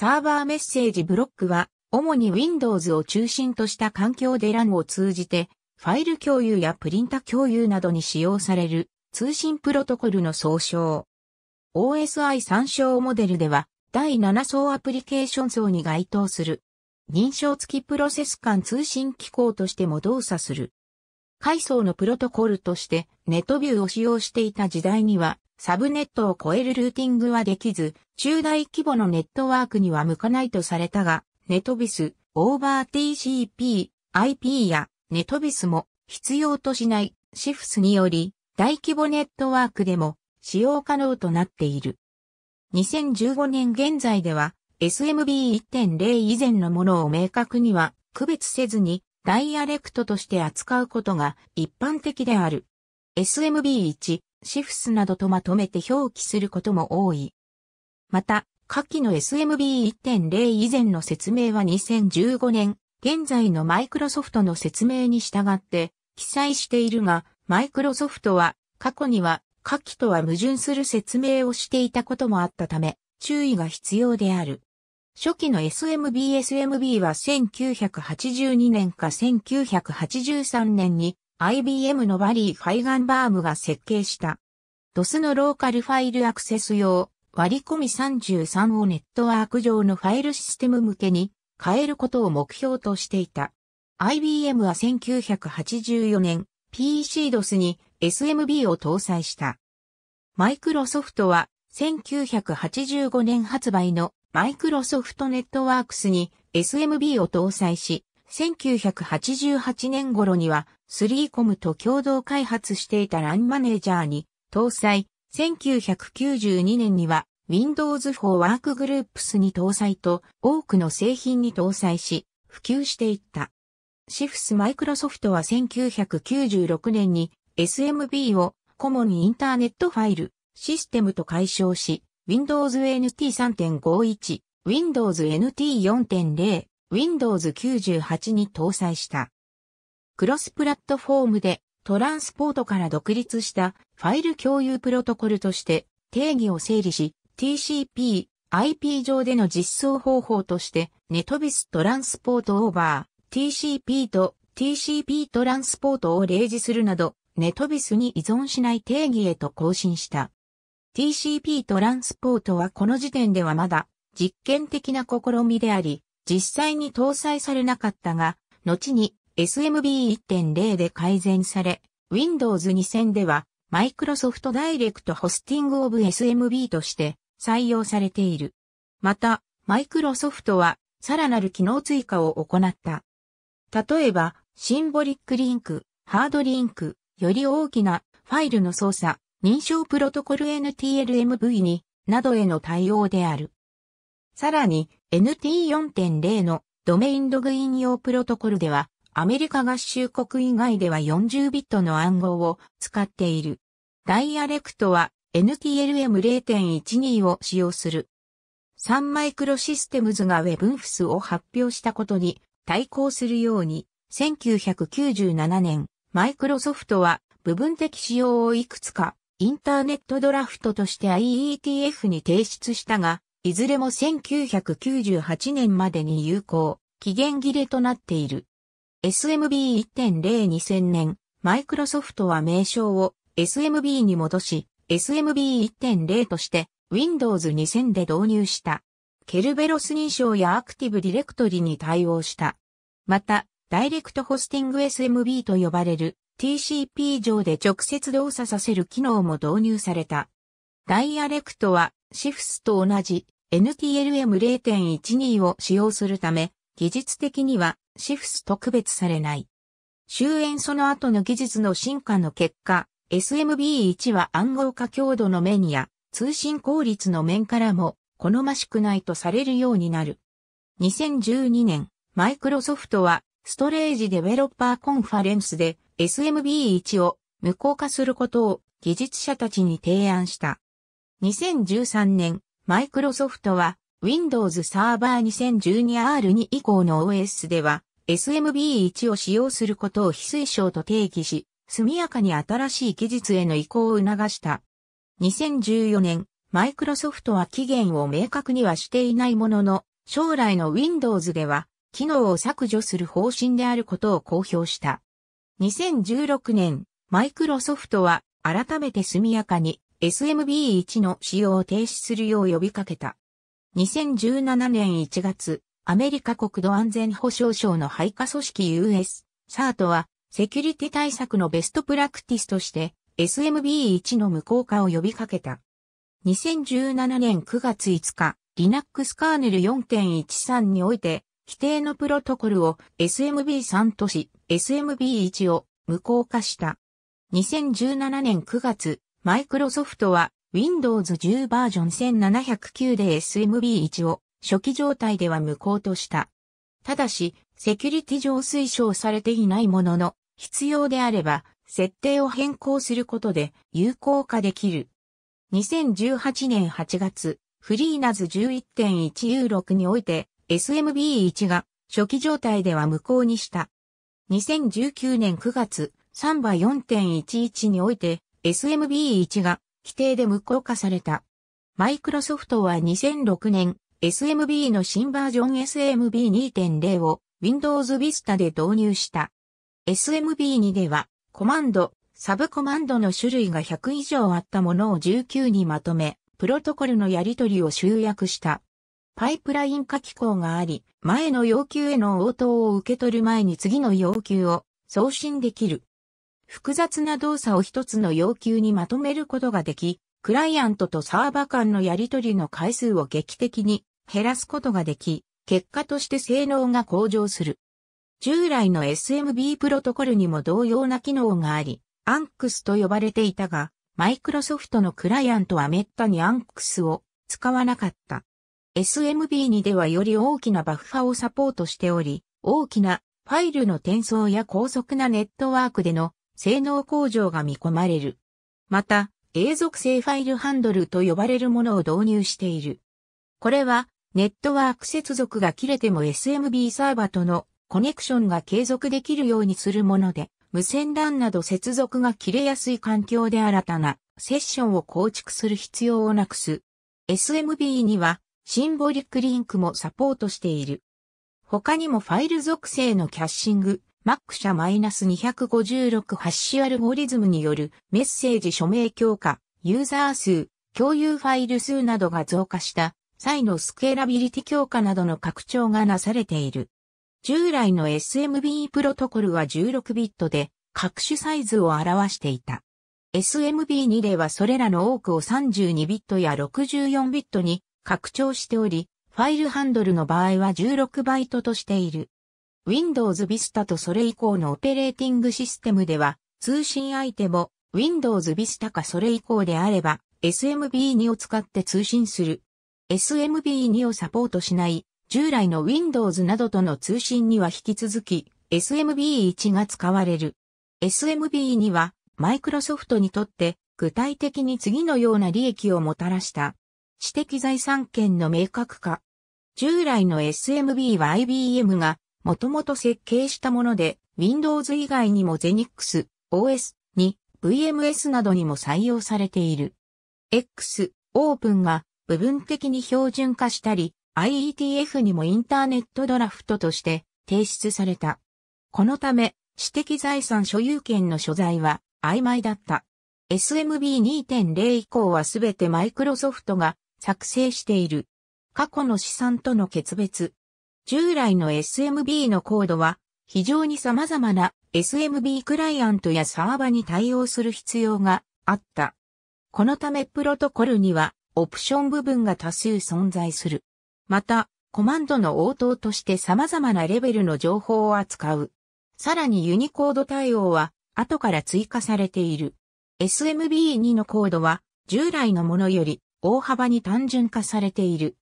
サーバーメッセージブロックは、主に Windows を中心とした環境で LAN を通じて、ファイル共有やプリンタ共有などに使用される通信プロトコルの総称。OSI 参照モデルでは、第7層アプリケーション層に該当する。認証付きプロセス間通信機構としても動作する。階層のプロトコルとしてネットビューを使用していた時代にはサブネットを超えるルーティングはできず、中大規模のネットワークには向かないとされたが、ネトビス、オーバー TCP、IP やネトビスも必要としないシフスにより、大規模ネットワークでも使用可能となっている。2015年現在では SMB1.0 以前のものを明確には区別せずにダイアレクトとして扱うことが一般的である。SMB1、シフスなどとまとめて表記することも多い。また、下記の SMB1.0 以前の説明は2015年、現在のマイクロソフトの説明に従って記載しているが、マイクロソフトは過去には下記とは矛盾する説明をしていたこともあったため、注意が必要である。初期の SMBSMB は1982年か1983年に IBM のバリー・ファイガンバームが設計した。DOS のローカルファイルアクセス用割り込み33をネットワーク上のファイルシステム向けに変えることを目標としていた。IBM は1984年 PC-DOS に SMB を搭載した。マイクロソフトは1985年発売のマイクロソフトネットワークスに SMB を搭載し、1988年頃には、スリーコムと共同開発していた LAN マネージャーに搭載、1992年には Windows for Workgroups に搭載と多くの製品に搭載し、普及していった。シフスマイクロソフトは1996年に SMB をコモンインターネットファイルシステムと解消し、Windows NT 3.51、Windows NT 4.0、Windows 98に搭載した。クロスプラットフォームでトランスポートから独立したファイル共有プロトコルとして定義を整理し TCP、IP 上での実装方法として NetBIS トランスポートオーバー TCP と TCP トランスポートを例示するなど NetBIS に依存しない定義へと更新した。TCP トランスポートはこの時点ではまだ実験的な試みであり、実際に搭載されなかったが、後に SMB1.0 で改善され、Windows 2000では、マイクロソフトダイレクトホスティングオブ SMB として採用されている。また、マイクロソフトは、さらなる機能追加を行った。例えば、シンボリックリンク、ハードリンク、より大きなファイルの操作、認証プロトコル NTLMV に、などへの対応である。さらに、NT4.0 のドメインログイン用プロトコルでは、アメリカ合衆国以外では40ビットの暗号を使っている。ダイアレクトは NTLM0.12 を使用する。サンマイクロシステムズが WebInfs を発表したことに対抗するように、1997年、マイクロソフトは部分的仕様をいくつかインターネットドラフトとして IETF に提出したが、いずれも1998年までに有効、期限切れとなっている。SMB1.0 2000年、マイクロソフトは名称を SMB に戻し、SMB1.0 として Windows 2000で導入した。ケルベロス認証やアクティブディレクトリに対応した。また、ダイレクトホスティング SMB と呼ばれる TCP 上で直接動作させる機能も導入された。ダイアレクトはシフスと同じ NTLM0.12 を使用するため、技術的にはシフスと区別されない。終焉その後の技術の進化の結果、SMB1 は暗号化強度の面や通信効率の面からも好ましくないとされるようになる。2012年、マイクロソフトはストレージデベロッパーコンファレンスで SMB1 を無効化することを技術者たちに提案した。2013年、マイクロソフトは Windows Server 2012R2 以降の OS では SMB1 を使用することを非推奨と定義し、速やかに新しい技術への移行を促した。2014年、マイクロソフトは期限を明確にはしていないものの、将来の Windows では、機能を削除する方針であることを公表した。2016年、マイクロソフトは改めて速やかに SMB1 の使用を停止するよう呼びかけた。2017年1月、アメリカ国土安全保障省の配下組織 US、サートは、セキュリティ対策のベストプラクティスとして、SMB1 の無効化を呼びかけた。2017年9月5日、Linux カーネル4.13において、規定のプロトコルを SMB3 とし、SMB1 を無効化した。2017年9月、マイクロソフトは Windows 10バージョン1709で SMB1 を初期状態では無効とした。ただし、セキュリティ上推奨されていないものの、必要であれば、設定を変更することで有効化できる。2018年8月、フリーナズ11.1 u 6において、SMB1 が初期状態では無効にした。2019年9月、サンバ4.11において、SMB1 が規定で無効化された。マイクロソフトは2006年 SMB の新バージョン SMB2.0 を Windows Vista で導入した。SMB2 ではコマンド、サブコマンドの種類が100以上あったものを19にまとめ、プロトコルのやり取りを集約した。パイプライン化機構があり、前の要求への応答を受け取る前に次の要求を送信できる。複雑な動作を一つの要求にまとめることができ、クライアントとサーバ間のやり取りの回数を劇的に減らすことができ、結果として性能が向上する。従来の SMB プロトコルにも同様な機能があり、アンクスと呼ばれていたが、マイクロソフトのクライアントはめったにアンクスを使わなかった。SMB にではより大きなバッファをサポートしており、大きなファイルの転送や高速なネットワークでの性能向上が見込まれる。また、永続性ファイルハンドルと呼ばれるものを導入している。これは、ネットワーク接続が切れても SMB サーバとのコネクションが継続できるようにするもので、無線 LAN など接続が切れやすい環境で新たなセッションを構築する必要をなくす。SMB にはシンボリックリンクもサポートしている。他にもファイル属性のキャッシング、マック社 -256 ハッシュアルゴリズムによるメッセージ署名強化、ユーザー数、共有ファイル数などが増加した際のスケーラビリティ強化などの拡張がなされている。従来の SMB プロトコルは16ビットで各種サイズを表していた。SMB2 例はそれらの多くを32ビットや64ビットに拡張しており、ファイルハンドルの場合は16バイトとしている。Windows Vista とそれ以降のオペレーティングシステムでは、通信相手も Windows Vista かそれ以降であれば、SMB2 を使って通信する。SMB2 をサポートしない、従来の Windows などとの通信には引き続き、SMB1 が使われる。SMB2 は、マイクロソフトにとって、具体的に次のような利益をもたらした。知的財産権の明確化。従来の SMB は IBM がもともと設計したもので、Windows 以外にも z e n i x OS、に VMS などにも採用されている。X、オープンが部分的に標準化したり、IETF にもインターネットドラフトとして提出された。このため、私的財産所有権の所在は曖昧だった。SMB2.0 以降はすべてマイクロソフトが作成している。過去の資産との決別、従来の SMB のコードは非常に様々な SMB クライアントやサーバに対応する必要があった。このためプロトコルにはオプション部分が多数存在する。また、コマンドの応答として様々なレベルの情報を扱う。さらにユニコード対応は後から追加されている。SMB2 のコードは従来のものより大幅に単純化されている。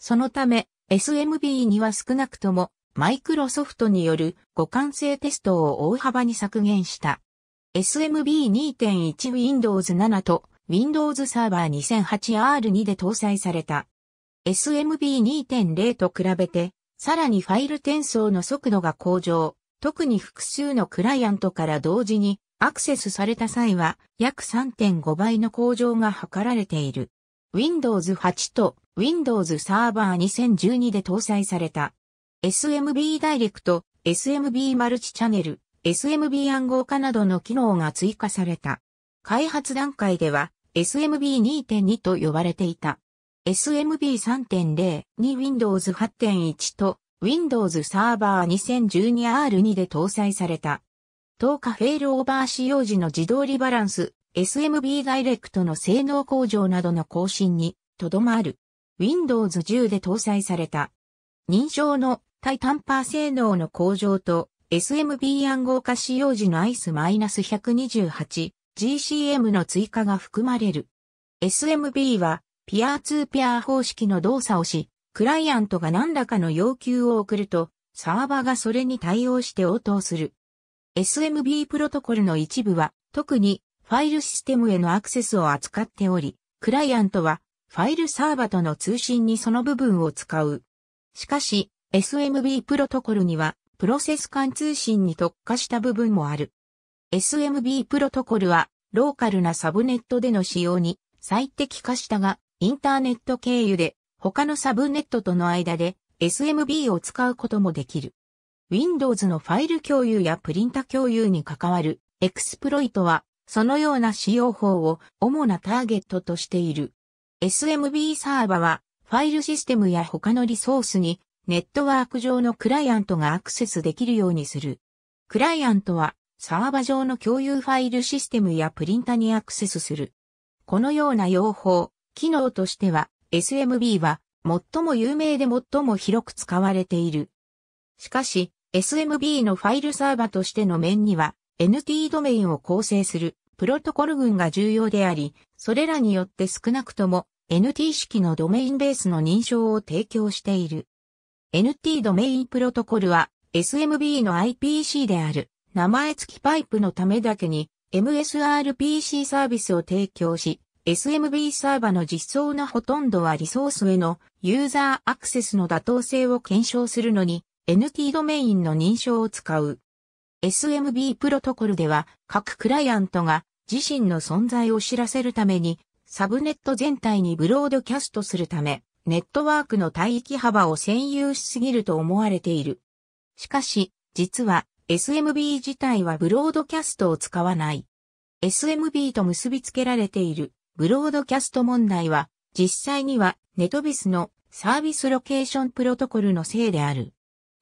そのため SMB には少なくともマイクロソフトによる互換性テストを大幅に削減した。SMB2.1 Windows 7と Windows Server 2008R2 で搭載された。SMB2.0 と比べて、さらにファイル転送の速度が向上、特に複数のクライアントから同時にアクセスされた際は約3.5倍の向上が図られている。Windows 8と Windows Server 2012で搭載された。SMB ダイレクト、SMB マルチチャネル、SMB 暗号化などの機能が追加された。開発段階では SMB2.2 と呼ばれていた。SMB3.0 に Windows 8.1と Windows Server 2012R2 で搭載された。10日フェールオーバー使用時の自動リバランス SMB ダイレクトの性能向上などの更新にとどまる。Windows 10で搭載された。認証の対タンパー性能の向上と SMB 暗号化使用時の ICE-128GCM の追加が含まれる。SMB はピアーツーピアー方式の動作をし、クライアントが何らかの要求を送ると、サーバがそれに対応して応答する。SMB プロトコルの一部は、特にファイルシステムへのアクセスを扱っており、クライアントはファイルサーバとの通信にその部分を使う。しかし、SMB プロトコルにはプロセス間通信に特化した部分もある。SMB プロトコルはローカルなサブネットでの使用に最適化したが、インターネット経由で他のサブネットとの間で SMB を使うこともできる。Windows のファイル共有やプリンタ共有に関わるエクスプロイトはそのような使用法を主なターゲットとしている。SMB サーバは、ファイルシステムや他のリソースに、ネットワーク上のクライアントがアクセスできるようにする。クライアントは、サーバ上の共有ファイルシステムやプリンタにアクセスする。このような用法、機能としては、SMB は、最も有名で最も広く使われている。しかし、SMB のファイルサーバとしての面には、NT ドメインを構成するプロトコル群が重要であり、それらによって少なくとも NT 式のドメインベースの認証を提供している。NT ドメインプロトコルは SMB の IPC である名前付きパイプのためだけに MSRPC サービスを提供し、SMB サーバの実装のほとんどはリソースへのユーザーアクセスの妥当性を検証するのに NT ドメインの認証を使う。SMB プロトコルでは各クライアントが自身の存在を知らせるためにサブネット全体にブロードキャストするためネットワークの帯域幅を占有しすぎると思われている。しかし実は SMB 自体はブロードキャストを使わない。SMB と結びつけられているブロードキャスト問題は実際にはネトビスのサービスロケーションプロトコルのせいである。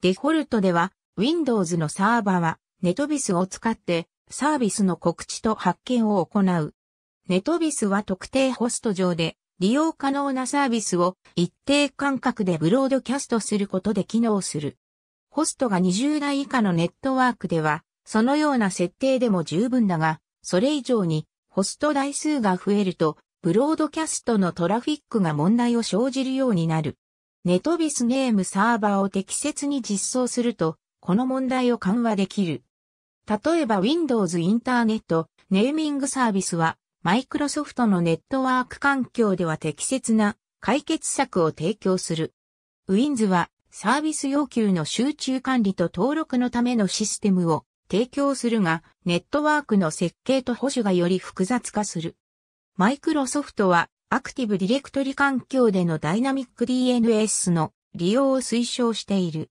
デフォルトでは Windows のサーバはネトビスを使ってサービスの告知と発見を行う。ネトビスは特定ホスト上で利用可能なサービスを一定間隔でブロードキャストすることで機能する。ホストが20代以下のネットワークでは、そのような設定でも十分だが、それ以上にホスト台数が増えると、ブロードキャストのトラフィックが問題を生じるようになる。ネトビスネームサーバーを適切に実装すると、この問題を緩和できる。例えば Windows インターネットネーミングサービスは、マイクロソフトのネットワーク環境では適切な解決策を提供する。Wins はサービス要求の集中管理と登録のためのシステムを提供するが、ネットワークの設計と保守がより複雑化する。マイクロソフトは、アクティブディレクトリ環境でのダイナミック DNS の利用を推奨している。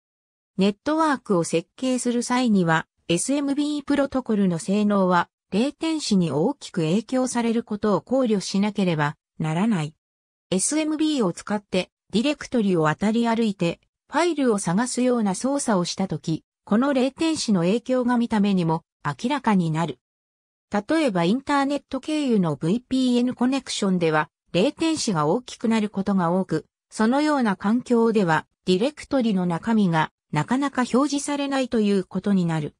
ネットワークを設計する際には、SMB プロトコルの性能は、0天使に大きく影響されることを考慮しなければならない。SMB を使ってディレクトリを渡り歩いてファイルを探すような操作をしたとき、この霊天使の影響が見た目にも明らかになる。例えばインターネット経由の VPN コネクションでは0天使が大きくなることが多く、そのような環境ではディレクトリの中身がなかなか表示されないということになる。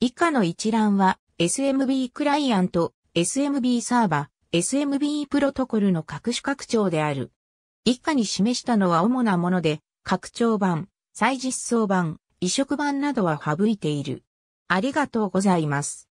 以下の一覧は SMB クライアント、SMB サーバー、SMB プロトコルの各種拡張である。以下に示したのは主なもので、拡張版、再実装版、移植版などは省いている。ありがとうございます。